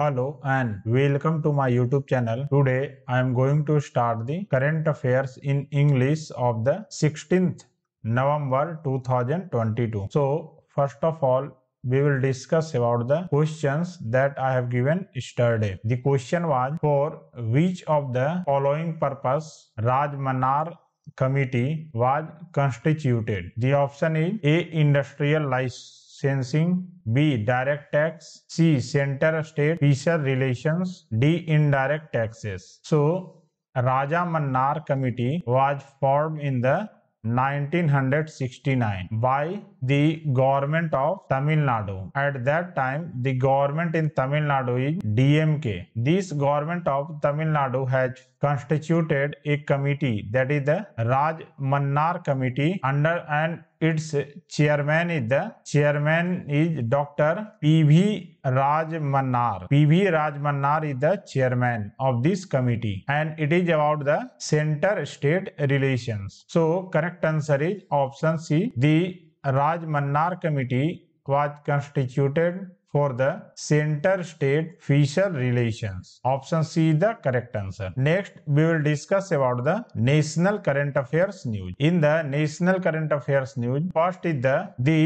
Hello and welcome to my YouTube channel. Today I am going to start the current affairs in English of the 16th November 2022. So first of all we will discuss about the questions that I have given yesterday. The question was for which of the following purpose Rajmanar committee was constituted. The option is A. Industrial license sensing B direct tax C centre state fiscal relations D indirect taxes so Raja Mannar committee was form in the 1969 by the government of Tamil Nadu. At that time, the government in Tamil Nadu is DMK. This government of Tamil Nadu has constituted a committee that is the Raj Mannar Committee under and its chairman is the chairman is Dr. P.V. Raj Mannar. P.V. Raj Mannar is the chairman of this committee and it is about the center state relations. So correct answer is option C. The Raj Mannar Committee was constituted for the center state fisher relations option c is the correct answer next we will discuss about the national current affairs news in the national current affairs news first is the the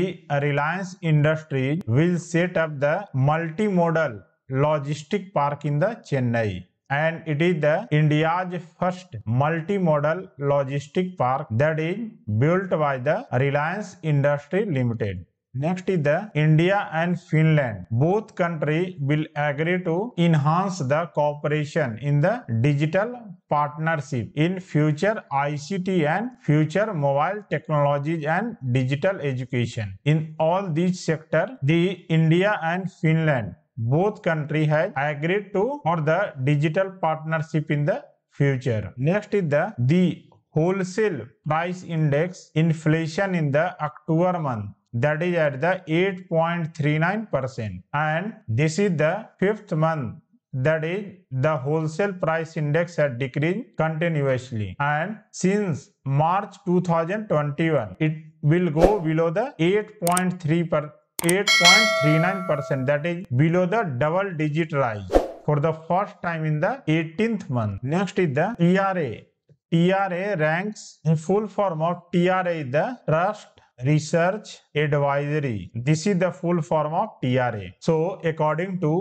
reliance industries will set up the multimodal logistic park in the chennai and it is the India's first multimodal logistic park that is built by the Reliance Industry Limited. Next is the India and Finland. Both countries will agree to enhance the cooperation in the digital partnership in future ICT and future mobile technologies and digital education. In all these sectors, the India and Finland both country has agreed to for the digital partnership in the future. Next is the, the wholesale price index inflation in the October month that is at the 8.39% and this is the fifth month that is the wholesale price index had decreased continuously and since March 2021 it will go below the 8.3 per 8.39 percent that is below the double digit rise for the first time in the 18th month. Next is the TRA. TRA ranks in full form of TRA is the Trust Research Advisory. This is the full form of TRA. So according to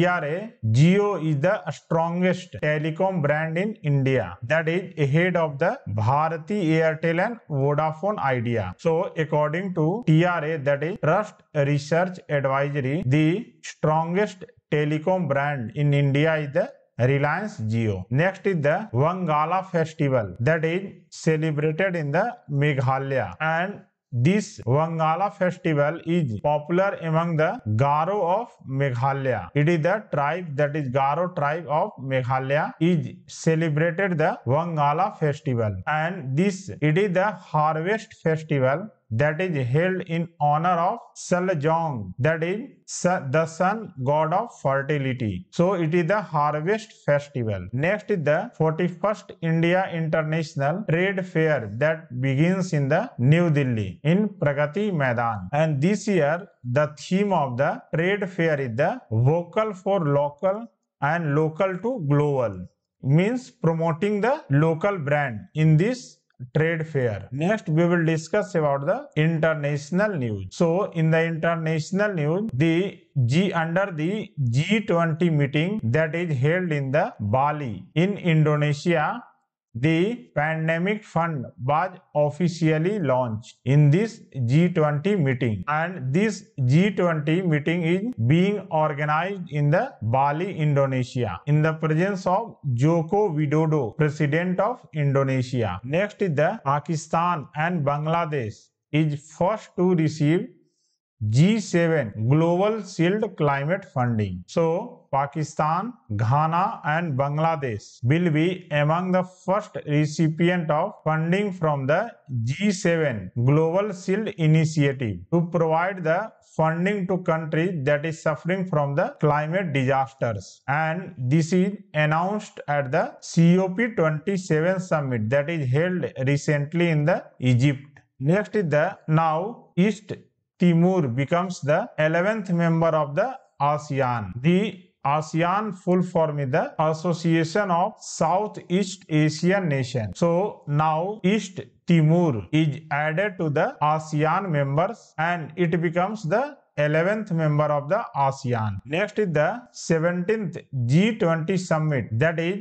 TRA, Jio is the strongest telecom brand in India. That is ahead of the Bharati Airtel and Vodafone Idea. So according to TRA, that is Trust Research Advisory, the strongest telecom brand in India is the Reliance Jio. Next is the Wangala Festival that is celebrated in the Meghalaya and This Wangala festival is popular among the Garo of Meghalaya. It is the tribe that is Garo tribe of Meghalaya is celebrated the Wangala festival and this it is the harvest festival that is held in honor of Seljong, that is the sun god of fertility. So it is the harvest festival. Next is the 41st India International Trade Fair that begins in the New Delhi in Pragati Maidan. And this year the theme of the trade fair is the vocal for local and local to global means promoting the local brand in this trade fair. Next, we will discuss about the international news. So, in the international news, the G under the G20 meeting that is held in the Bali in Indonesia the pandemic fund was officially launched in this G20 meeting and this G20 meeting is being organized in the Bali, Indonesia in the presence of Joko Widodo, President of Indonesia. Next is the Pakistan and Bangladesh is first to receive G7 Global Shield Climate Funding. So, Pakistan, Ghana and Bangladesh will be among the first recipient of funding from the G7 Global Shield Initiative to provide the funding to country that is suffering from the climate disasters and this is announced at the COP27 summit that is held recently in the Egypt. Next is the now East Timur becomes the 11th member of the ASEAN. The ASEAN full form is the Association of Southeast Asian Nations. So now East Timor is added to the ASEAN members and it becomes the 11th member of the ASEAN. Next is the 17th G20 summit that is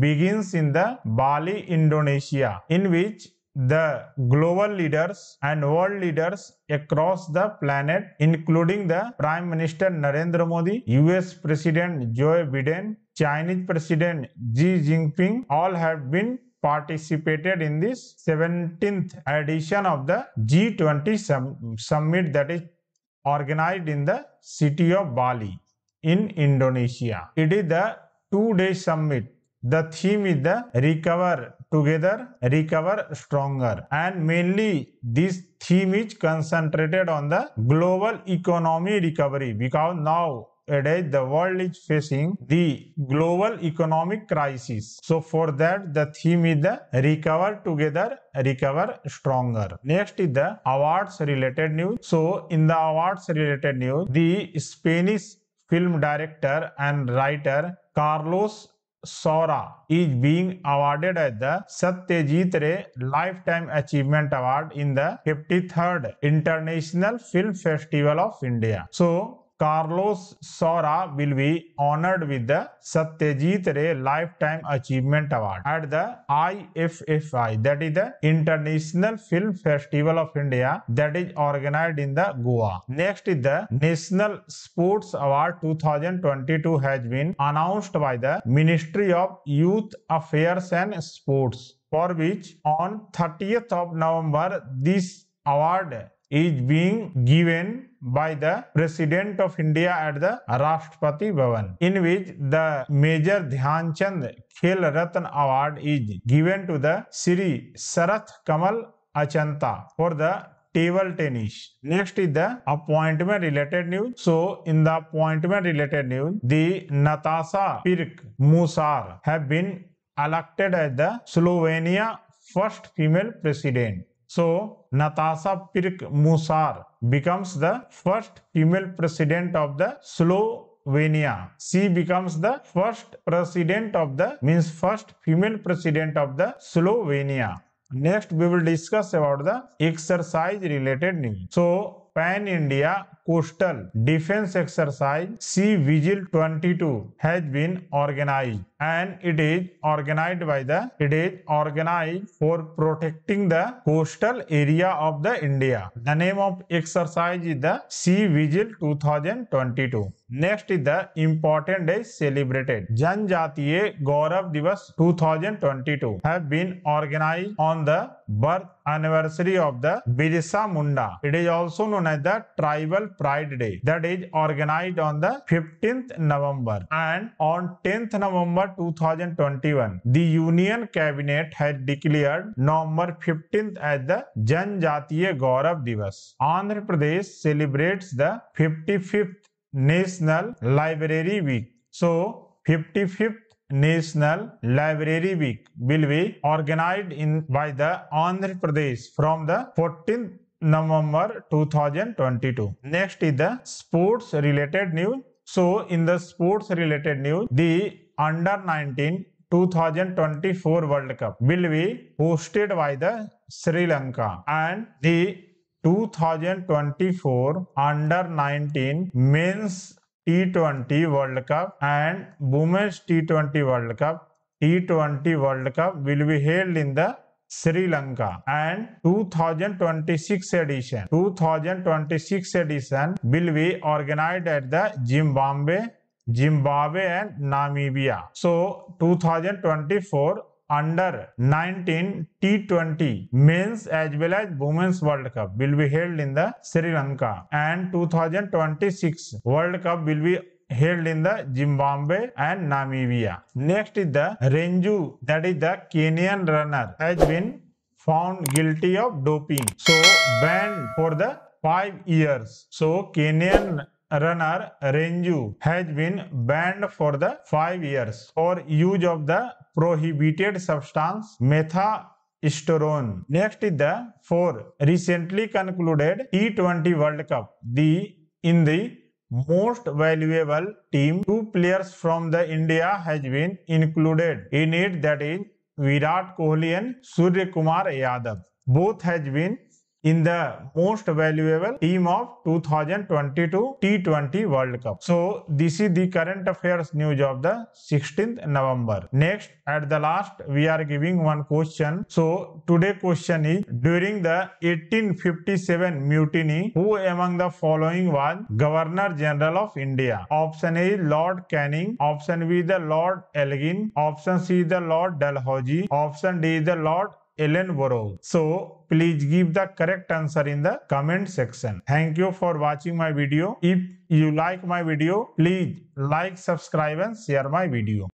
begins in the Bali, Indonesia in which the global leaders and world leaders across the planet, including the Prime Minister Narendra Modi, US President Joe Biden, Chinese President Xi Jinping, all have been participated in this 17th edition of the G20 sum summit that is organized in the city of Bali in Indonesia. It is the two-day summit. The theme is the recover together recover stronger and mainly this theme is concentrated on the global economy recovery because now Today, the world is facing the global economic crisis. So for that, the theme is the recover together, recover stronger. Next is the awards related news. So in the awards related news, the Spanish film director and writer Carlos Sora is being awarded as the Satyajit Ray Lifetime Achievement Award in the 53rd International Film Festival of India. So, Carlos Saura will be honoured with the Satyajit Ray lifetime achievement award at the I F F I that is the international film festival of India that is organise in the Goa next is the national sports award 2022 has been announced by the ministry of youth affairs and sports for which on thirtieth of November this award is being given by the President of India at the Rashtrapati Bhavan, in which the Major Dhyan Chand Khel Ratna Award is given to the Sri Sarath Kamal Achanta for the table tennis. Next is the appointment related news. So in the appointment related news, the Natasha Pirk Musar have been elected as the Slovenia first female president. So Natasha Pirk Musar becomes the first female president of the Slovenia. She becomes the first president of the means first female president of the Slovenia. Next we will discuss about the exercise related news. So Pan India coastal defence exercise Sea Vigil 22 has been organise and it is organise by the it is organise for protecting the coastal area of the India the name of exercise is the Sea Vigil 2022 next is the important day celebrated Janjatiya Gaurav Divas 2022 thousand twenty two have been organise on the birth anniversary of the Birsa Munda it is also known as the tribal Pride Day that is organized on the 15th November and on 10th November 2021 the Union Cabinet has declared November 15th as the Janjatiya Gaurav Divas. Andhra Pradesh celebrates the 55th National Library Week. So 55th National Library Week will be organized in by the Andhra Pradesh from the 14th November 2022. Next is the sports related news. So in the sports related news, the under 19 2024 World Cup will be hosted by the Sri Lanka and the 2024 under 19 men's T20 World Cup and women's T20 World Cup T20 World Cup will be held in the Sri Lanka and 2026 edition 2026 edition will be organised at the Zimbabwe Zimbabwe and Namibia so 2024 under nineteen T twenty men's as well as women's world cup will be held in the Sri Lanka and six world cup will be held in the Zimbabwe and Namibia. Next is the Renju, that is the Kenyan runner, has been found guilty of doping. So banned for the five years. So Kenyan runner Renju has been banned for the five years for use of the prohibited substance metha Next is the 4. Recently concluded T20 World Cup. The in the most valuable team two players from the india has been included in it that is virat kohli and surya kumar yadav both has been in the most valuable team of 2022 T20 World Cup. So this is the current affairs news of the 16th November. Next at the last we are giving one question. So today question is during the 1857 mutiny who among the following was Governor General of India? Option A Lord Canning, option B the Lord Elgin, option C the Lord Dalhousie, option D the Lord Ellen So please give the correct answer in the comment section. Thank you for watching my video. If you like my video, please like, subscribe and share my video.